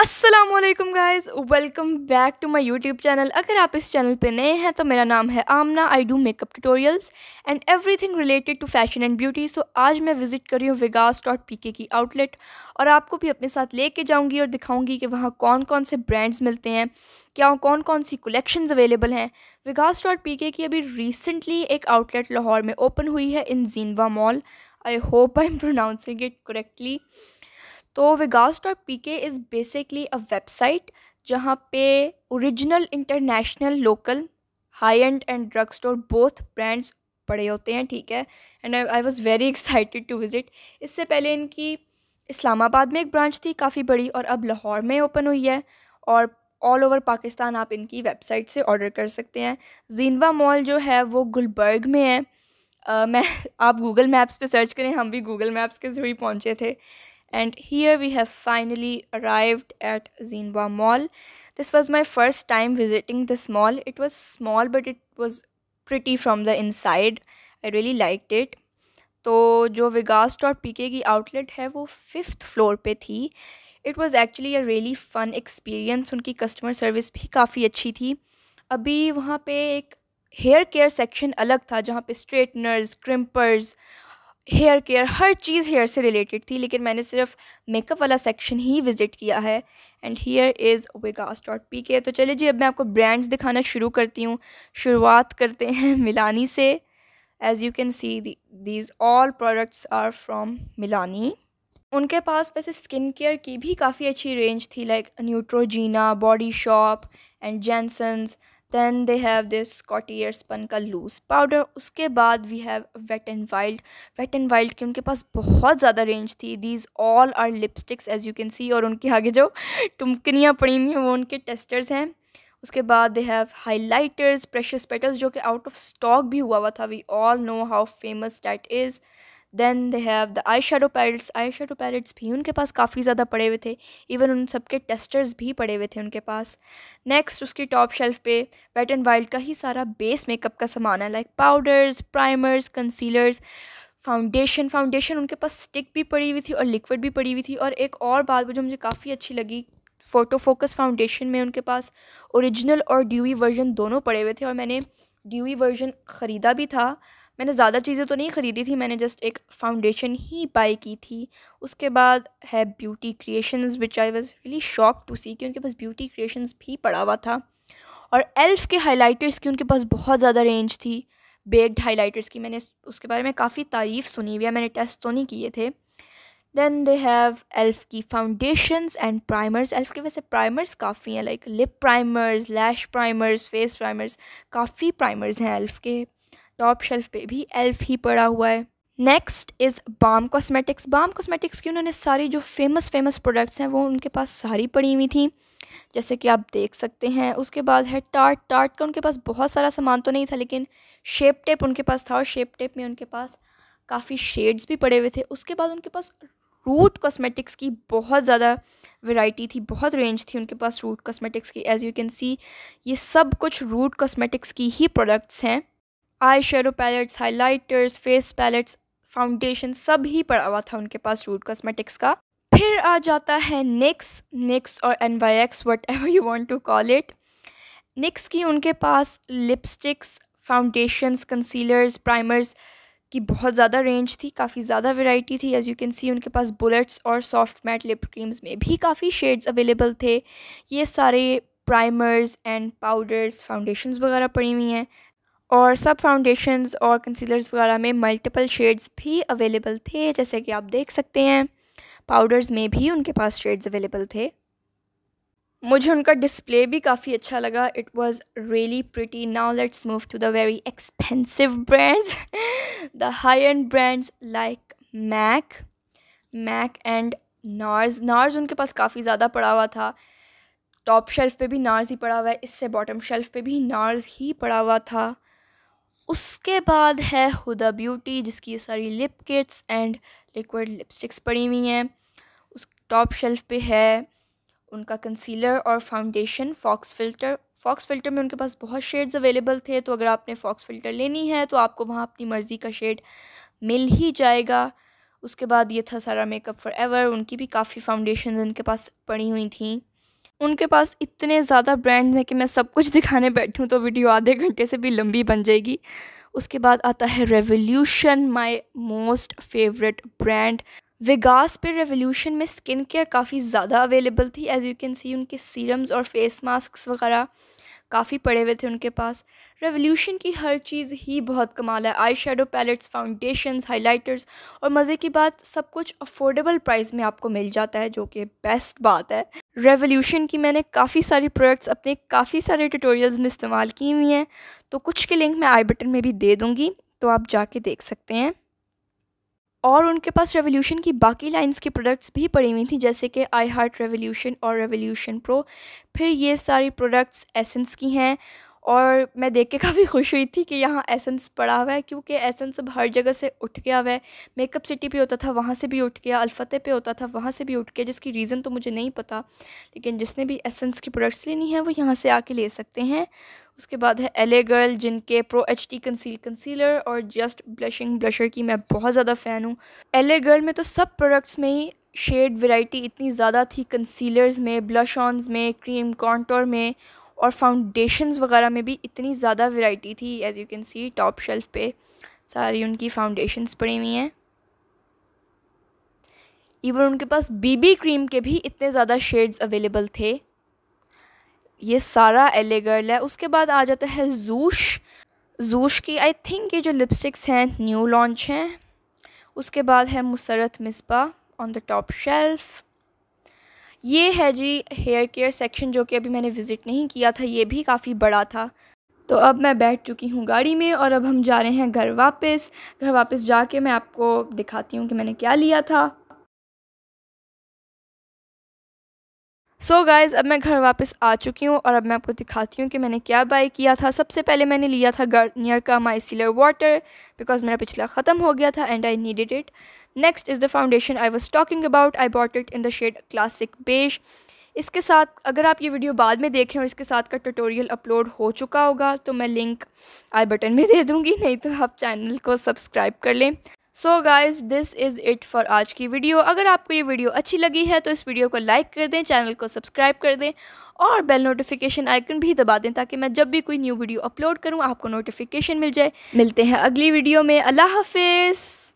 Aslam guys welcome back to my YouTube channel अगर आप इस चैनल पे नए हैं तो मेरा नाम है Amna I do makeup tutorials and everything related to fashion and beauty so आज मैं विजिट कर रही हूँ विगास डॉट पी के की आउटलेट और आपको भी अपने साथ कर जाऊँगी और दिखाऊँगी कि वहाँ कौन कौन से ब्रांड्स मिलते हैं क्या कौन कौन सी कलेक्शन अवेलेबल हैं विगास डॉट पी के की अभी रिसेंटली एक आउटलेट लाहौर में ओपन हुई है इन जीनवा mall I hope I am pronouncing it correctly तो Vegas dot P K is basically a website जहाँ पे original international local high end and drug store both brands पड़े होते हैं ठीक है and I was very excited to visit इससे पहले इनकी इस्लामाबाद में एक ब्रांच थी काफ़ी बड़ी और अब लाहौर में ओपन हुई है और ऑल ओवर पाकिस्तान आप इनकी वेबसाइट से ऑर्डर कर सकते हैं जीनवा मॉल जो है वो गुलबर्ग में है Uh, मैं आप गूगल मैप्स पे सर्च करें हम भी गूगल मैप्स के ज़रिए पहुँचे थे and here we have finally arrived at Zinwa Mall. This was my first time visiting this mall. It was small but it was pretty from the inside. I really liked it. तो जो विगास्ट और पीके की outlet है वो fifth floor पे थी it was actually a really fun experience उनकी customer service भी काफ़ी अच्छी थी अभी वहाँ पे एक हेयर केयर सेक्शन अलग था जहाँ पे स्ट्रेटनर्स क्रिम्पर्स हेयर केयर हर चीज़ हेयर से रिलेटेड थी लेकिन मैंने सिर्फ मेकअप वाला सेक्शन ही विज़िट किया है and here is Vegas dot P K तो चलिए जी अब मैं आपको ब्रांड्स दिखाना शुरू करती हूँ शुरुआत करते हैं मिलानी से as you can see these all products are from Milani उनके पास वैसे स्किन केयर की भी काफ़ी अच्छी रेंज थी like Neutrogena Body Shop and Jensons then they have this Coty Airspun का लूज़ पाउडर उसके बाद we have Wet and Wild Wet and Wild की उनके पास बहुत ज़्यादा रेंज थी these all are lipsticks as you can see और उनके आगे जो टुमकनियाँ पड़ी हुई हैं वो उनके टेस्टर्स हैं उसके बाद they have highlighters precious petals जो कि आउट ऑफ स्टॉक भी हुआ हुआ था we all know how famous that is then they have the eye shadow palettes eye shadow palettes भी उनके पास काफ़ी ज़्यादा पड़े हुए थे इवन उन सबके टेस्टर्स भी पड़े हुए थे उनके पास नेक्स्ट उसकी टॉप शेल्फ पे वेट एंड वाइल्ड का ही सारा बेस मेकअप का सामान है like powders primers concealers foundation foundation उनके पास स्टिक भी पड़ी हुई थी और लिक्विड भी पड़ी हुई थी और एक और बात वो जो मुझे काफ़ी अच्छी लगी फ़ोटो फोकस फाउंडेशन में उनके पास ओरिजिनल और ड्यूई वर्जन दोनों पड़े हुए थे और मैंने ड्यूई वर्जन ख़रीदा भी था मैंने ज़्यादा चीज़ें तो नहीं ख़रीदी थी मैंने जस्ट एक फाउंडेशन ही बाई की थी उसके बाद है Beauty Creations which I was really shock to see कि उनके पास ब्यूटी क्रिएशंस भी पड़ा हुआ था और एल्फ़ के हाइलाइटर्स की उनके पास बहुत ज़्यादा रेंज थी बेग्ड हाइलाइटर्स की मैंने उसके बारे में काफ़ी तारीफ़ सुनी हुई है मैंने टेस्ट तो नहीं किए थे देन दे हैव एल्फ़ की फाउंडेशंस एंड प्राइमर्स एल्फ़ के वैसे प्राइमर्स काफ़ी हैं like lip primers lash primers face primers काफ़ी प्राइमर्स हैं एल्फ़ के टॉप शेल्फ पे भी एल्फ ही पड़ा हुआ है next is Balm Cosmetics Balm Cosmetics की उन्होंने सारी जो फेमस फेमस प्रोडक्ट्स हैं वो उनके पास सारी पड़ी हुई थी जैसे कि आप देख सकते हैं उसके बाद है टार्ट टार्ट का उनके पास बहुत सारा सामान तो नहीं था लेकिन शेप टेप उनके पास था और शेप टेप में उनके पास काफ़ी शेड्स भी पड़े हुए थे उसके बाद उनके पास रूट कॉस्मेटिक्स की बहुत ज़्यादा वैरायटी थी बहुत रेंज थी उनके पास रूट कॉस्मेटिक्स की एज़ यू कैन सी ये सब कुछ रूट कॉस्मेटिक्स की ही प्रोडक्ट्स हैं eye shadow palettes highlighters face palettes foundation सब ही पड़ा हुआ था उनके पास रूट कॉस्मेटिक्स का फिर आ जाता है निक्स निक्स और N Y X whatever you want to call it NYX की उनके पास लिपस्टिक्स फाउंडेशंस कंसीलर्स प्राइमर्स की बहुत ज़्यादा रेंज थी काफ़ी ज़्यादा वैरायटी थी एज़ यू कैन सी उनके पास बुलेट्स और सॉफ्ट मैट लिप क्रीम्स में भी काफ़ी शेड्स अवेलेबल थे ये सारे प्राइमर्स एंड पाउडर्स फाउंडेशंस वगैरह पड़ी हुई हैं और सब फाउंडेशंस और कंसीलर्स वगैरह में मल्टीपल शेड्स भी अवेलेबल थे जैसे कि आप देख सकते हैं पाउडर्स में भी उनके पास शेड्स अवेलेबल थे मुझे उनका डिस्प्ले भी काफ़ी अच्छा लगा it was really pretty now let's move to the very expensive brands the high end brands like MAC MAC and NARS NARS उनके पास काफ़ी ज़्यादा पड़ा हुआ था टॉप शेल्फ़ पे भी नार्ज ही पड़ा हुआ है इससे बॉटम शेल्फ़ पे भी नार्ज ही पड़ा हुआ था उसके बाद है हुदा ब्यूटी जिसकी सारी lip kits and liquid lipsticks पड़ी हुई हैं उस टॉप शेल्फ पे है उनका कंसीलर और foundation fox filter fox filter में उनके पास बहुत शेड्स अवेलेबल थे तो अगर आपने फॉक्स फ़िल्टर लेनी है तो आपको वहाँ अपनी मर्ज़ी का शेड मिल ही जाएगा उसके बाद ये था सारा मेकअप फॉर एवर उनकी भी काफ़ी फाउंडेशन इनके पास पड़ी हुई थी उनके पास इतने ज़्यादा ब्रांड्स हैं कि मैं सब कुछ दिखाने बैठूँ तो वीडियो आधे घंटे से भी लंबी बन जाएगी उसके बाद आता है Revolution my most favourite brand Vegas पे रेवोल्यूशन में स्किन केयर काफ़ी ज़्यादा अवेलेबल थी एज़ यू कैन सी उनके सीरम्स और फेस मास्क वगैरह काफ़ी पड़े हुए थे उनके पास रेवोल्यूशन की हर चीज़ ही बहुत कमाल है eye shadow palettes foundations highlighters और मज़े की बात सब कुछ अफोर्डेबल प्राइस में आपको मिल जाता है जो कि बेस्ट बात है रेवोल्यूशन की मैंने काफ़ी सारी प्रोडक्ट्स अपने काफ़ी सारे ट्यूटोरियल्स में इस्तेमाल की हुई हैं तो कुछ के लिंक मैं आई बटन में भी दे दूँगी तो आप जाके देख सकते हैं और उनके पास रेवोल्यूशन की बाकी लाइंस के प्रोडक्ट्स भी पड़ी हुई थी जैसे कि आई हार्ट रेवोल्यूशन और रेवोल्यूशन प्रो फिर ये सारी प्रोडक्ट्स एसेंस की हैं और मैं देख के काफ़ी खुश हुई थी कि यहाँ एसेंस पड़ा हुआ है क्योंकि एसेंस अब हर जगह से उठ गया हुआ है मेकअप सिटी पे होता था वहाँ से भी उठ गया अल्फ़तह पे होता था वहाँ से भी उठ गया जिसकी रीज़न तो मुझे नहीं पता लेकिन जिसने भी एसेंस की प्रोडक्ट्स लेनी है वो यहाँ से आके ले सकते हैं उसके बाद है एले गर्ल जिनके Pro H T conceal concealer और जस्ट ब्लशिंग ब्लशर की मैं बहुत ज़्यादा फ़ैन हूँ एले गर्ल में तो सब प्रोडक्ट्स में ही शेड वैरायटी इतनी ज़्यादा थी कंसीलर्स में ब्लश ऑन्स में क्रीम कॉन्टोर में और फाउंडेशंस वगैरह में भी इतनी ज़्यादा वैरायटी थी as you can see top shelf पे सारी उनकी फाउंडेशंस पड़ी हुई हैं इवन उनके पास बीबी क्रीम के भी इतने ज़्यादा शेड्स अवेलेबल थे ये सारा एले गर्ल है उसके बाद आ जाता है जूश जूश की आई थिंक ये जो लिपस्टिक्स हैं न्यू लॉन्च हैं उसके बाद है Musarrat Misbah on the top shelf ये है जी हेयर केयर सेक्शन जो कि अभी मैंने विज़िट नहीं किया था ये भी काफ़ी बड़ा था तो अब मैं बैठ चुकी हूँ गाड़ी में और अब हम जा रहे हैं घर वापस घर वापस जाके मैं आपको दिखाती हूँ कि मैंने क्या लिया था सो so गाइज़ अब मैं घर वापस आ चुकी हूँ और अब मैं आपको दिखाती हूँ कि मैंने क्या बाई किया था सबसे पहले मैंने लिया था गार्नियर का माई सीलर वाटर बिकॉज मेरा पिछला ख़त्म हो गया था and I needed it next is the foundation I was talking about I bought it in the shade classic beige इसके साथ अगर आप ये वीडियो बाद में देख रहे हो इसके साथ का ट्यूटोरियल अपलोड हो चुका होगा तो मैं लिंक आई बटन में दे दूँगी नहीं तो आप चैनल को सब्सक्राइब कर लें so guys this is it for आज की वीडियो अगर आपको ये वीडियो अच्छी लगी है तो इस वीडियो को लाइक कर दें चैनल को सब्सक्राइब कर दें और बेल नोटिफिकेशन आइकन भी दबा दें ताकि मैं जब भी कोई न्यू वीडियो अपलोड करूँ आपको नोटिफिकेशन मिल जाए मिलते हैं अगली वीडियो में अल्लाह हाफिज़